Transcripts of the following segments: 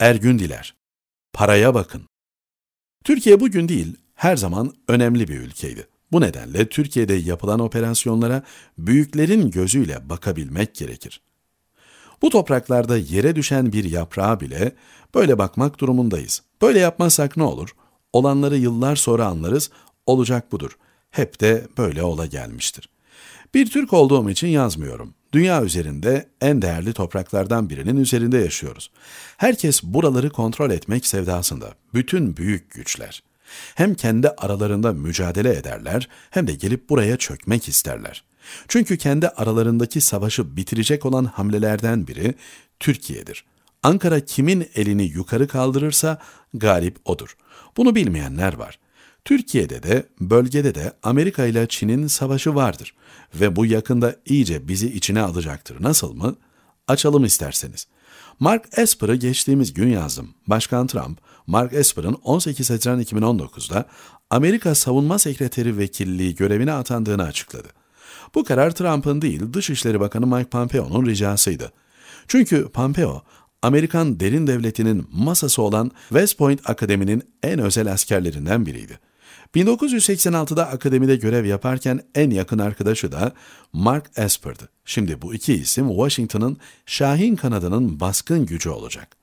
Ergün Diler. Paraya bakın. Türkiye bugün değil, her zaman önemli bir ülkeydi. Bu nedenle Türkiye'de yapılan operasyonlara büyüklerin gözüyle bakabilmek gerekir. Bu topraklarda yere düşen bir yaprağa bile böyle bakmak durumundayız. Böyle yapmazsak ne olur? Olanları yıllar sonra anlarız, olacak budur. Hep de böyle ola gelmiştir. Bir Türk olduğum için yazmıyorum. Dünya üzerinde en değerli topraklardan birinin üzerinde yaşıyoruz. Herkes buraları kontrol etmek sevdasında. Bütün büyük güçler. Hem kendi aralarında mücadele ederler hem de gelip buraya çökmek isterler. Çünkü kendi aralarındaki savaşı bitirecek olan hamlelerden biri Türkiye'dir. Ankara kimin elini yukarı kaldırırsa galip odur. Bunu bilmeyenler var. Türkiye'de de bölgede de Amerika ile Çin'in savaşı vardır ve bu yakında iyice bizi içine alacaktır. Nasıl mı? Açalım isterseniz. Mark Esper'ı geçtiğimiz gün yazdım. Başkan Trump, Mark Esper'ın 18 Haziran 2019'da Amerika Savunma Sekreteri Vekilliği görevine atandığını açıkladı. Bu karar Trump'ın değil, Dışişleri Bakanı Mike Pompeo'nun ricasıydı. Çünkü Pompeo, Amerikan derin devletinin masası olan West Point Akademi'nin en özel askerlerinden biriydi. 1986'da akademide görev yaparken en yakın arkadaşı da Mark Esper'dı. Şimdi bu iki isim Washington'ın Şahin kanadının baskın gücü olacak.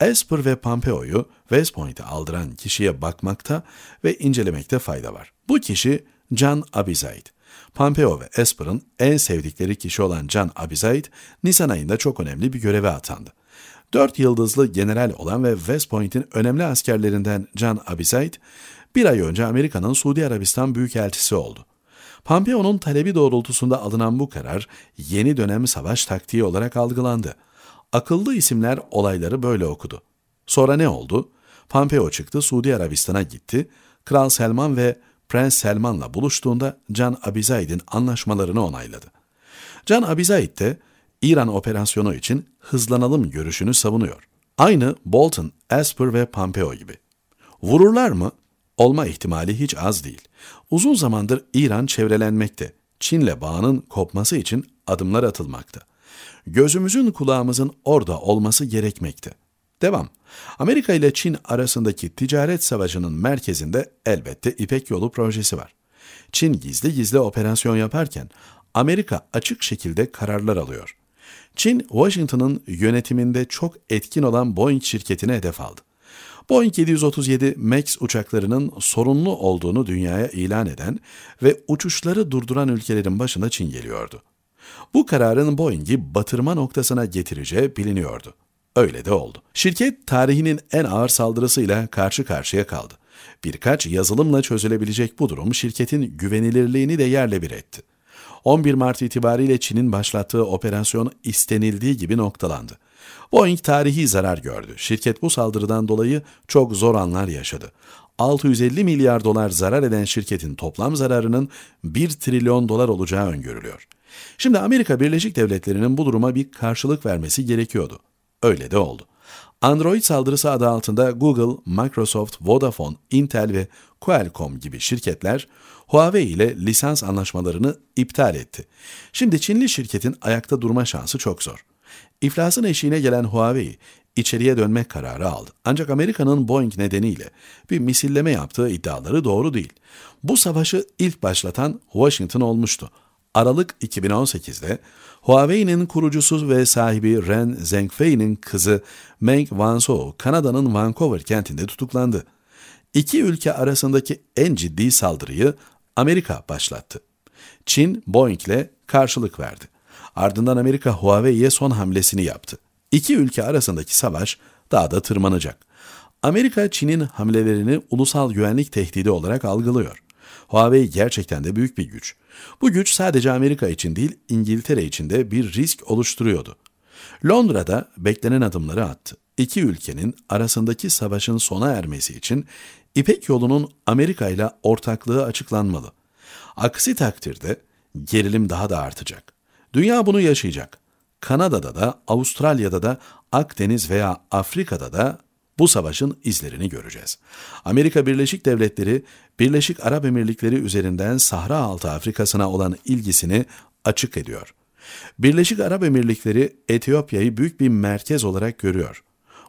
Esper ve Pompeo'yu West Point'e aldıran kişiye bakmakta ve incelemekte fayda var. Bu kişi Can Abizaid. Pompeo ve Esper'ın en sevdikleri kişi olan Can Abizaid, Nisan ayında çok önemli bir göreve atandı. Dört yıldızlı general olan ve West Point'in önemli askerlerinden Can Abizaid, bir ay önce Amerika'nın Suudi Arabistan Büyükelçisi oldu. Pompeo'nun talebi doğrultusunda alınan bu karar yeni dönem savaş taktiği olarak algılandı. Akıllı isimler olayları böyle okudu. Sonra ne oldu? Pompeo çıktı Suudi Arabistan'a gitti. Kral Selman ve Prens Selman'la buluştuğunda Can Abizaid'in anlaşmalarını onayladı. Can Abizaid de İran operasyonu için hızlanalım görüşünü savunuyor. Aynı Bolton, Esper ve Pompeo gibi. Vururlar mı? olma ihtimali hiç az değil. Uzun zamandır İran çevrelenmekte, Çin'le bağının kopması için adımlar atılmakta. Gözümüzün kulağımızın orada olması gerekmekte. Devam. Amerika ile Çin arasındaki ticaret savaşının merkezinde elbette İpek Yolu projesi var. Çin gizli gizli operasyon yaparken Amerika açık şekilde kararlar alıyor. Çin, Washington'ın yönetiminde çok etkin olan Boeing şirketine hedef aldı. Boeing 737 MAX uçaklarının sorunlu olduğunu dünyaya ilan eden ve uçuşları durduran ülkelerin başında Çin geliyordu. Bu kararın Boeing'i batırma noktasına getireceği biliniyordu. Öyle de oldu. Şirket tarihinin en ağır saldırısıyla karşı karşıya kaldı. Birkaç yazılımla çözülebilecek bu durum şirketin güvenilirliğini de yerle bir etti. 11 Mart itibariyle Çin'in başlattığı operasyon istenildiği gibi noktalandı. Boeing tarihi zarar gördü. Şirket bu saldırıdan dolayı çok zor anlar yaşadı. 650 milyar dolar zarar eden şirketin toplam zararının 1 trilyon dolar olacağı öngörülüyor. Şimdi Amerika Birleşik Devletleri'nin bu duruma bir karşılık vermesi gerekiyordu. Öyle de oldu. Android saldırısı adı altında Google, Microsoft, Vodafone, Intel ve Qualcomm gibi şirketler Huawei ile lisans anlaşmalarını iptal etti. Şimdi Çinli şirketin ayakta durma şansı çok zor. İflasın eşiğine gelen Huawei, içeriye dönmek kararı aldı. Ancak Amerika'nın Boeing nedeniyle bir misilleme yaptığı iddiaları doğru değil. Bu savaşı ilk başlatan Washington olmuştu. Aralık 2018'de Huawei'nin kurucusu ve sahibi Ren Zhengfei'nin kızı Meng Wanzhou, Kanada'nın Vancouver kentinde tutuklandı. İki ülke arasındaki en ciddi saldırıyı Amerika başlattı. Çin Boeing'le karşılık verdi. Ardından Amerika Huawei'ye son hamlesini yaptı. İki ülke arasındaki savaş daha da tırmanacak. Amerika Çin'in hamlelerini ulusal güvenlik tehdidi olarak algılıyor. Huawei gerçekten de büyük bir güç. Bu güç sadece Amerika için değil, İngiltere için de bir risk oluşturuyordu. Londra'da beklenen adımları attı. İki ülkenin arasındaki savaşın sona ermesi için İpek yolunun Amerika ile ortaklığı açıklanmalı. Aksi takdirde gerilim daha da artacak. Dünya bunu yaşayacak. Kanada'da da, Avustralya'da da, Akdeniz veya Afrika'da da bu savaşın izlerini göreceğiz. Amerika Birleşik Devletleri, Birleşik Arap Emirlikleri üzerinden Sahra Altı Afrika'sına olan ilgisini açık ediyor. Birleşik Arap Emirlikleri Etiyopya'yı büyük bir merkez olarak görüyor.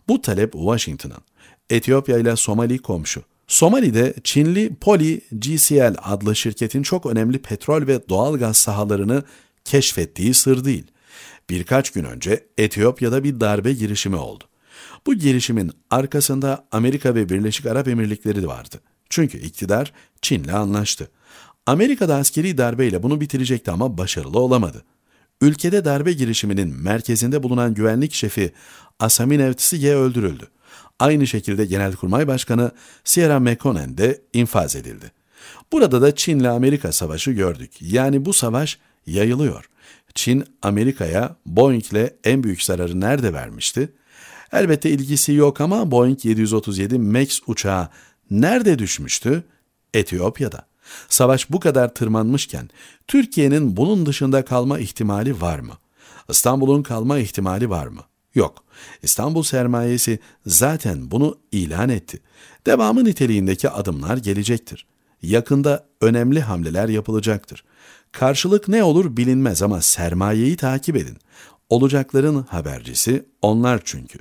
Bu talep Washington'ın. Etiyopya ile Somali komşu. Somali'de Çinli Poly GCL adlı şirketin çok önemli petrol ve doğal gaz sahalarını keşfettiği sır değil. Birkaç gün önce Etiyopya'da bir darbe girişimi oldu. Bu girişimin arkasında Amerika ve Birleşik Arap Emirlikleri de vardı. Çünkü iktidar Çin'le anlaştı. Amerika'da askeri darbeyle bunu bitirecekti ama başarılı olamadı. Ülkede darbe girişiminin merkezinde bulunan güvenlik şefi Asamin Evtisiye öldürüldü. Aynı şekilde Genelkurmay Başkanı Sierra McConnell de infaz edildi. Burada da Çin'le Amerika savaşı gördük. Yani bu savaş yayılıyor. Çin Amerika'ya Boeing'le en büyük zararı nerede vermişti? Elbette ilgisi yok ama Boeing 737 MAX uçağı nerede düşmüştü? Etiyopya'da. Savaş bu kadar tırmanmışken Türkiye'nin bunun dışında kalma ihtimali var mı? İstanbul'un kalma ihtimali var mı? Yok. İstanbul sermayesi zaten bunu ilan etti. Devamı niteliğindeki adımlar gelecektir. Yakında önemli hamleler yapılacaktır. Karşılık ne olur bilinmez ama sermayeyi takip edin. Olacakların habercisi onlar çünkü.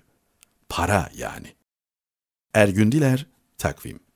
Para yani. Ergündiler Takvim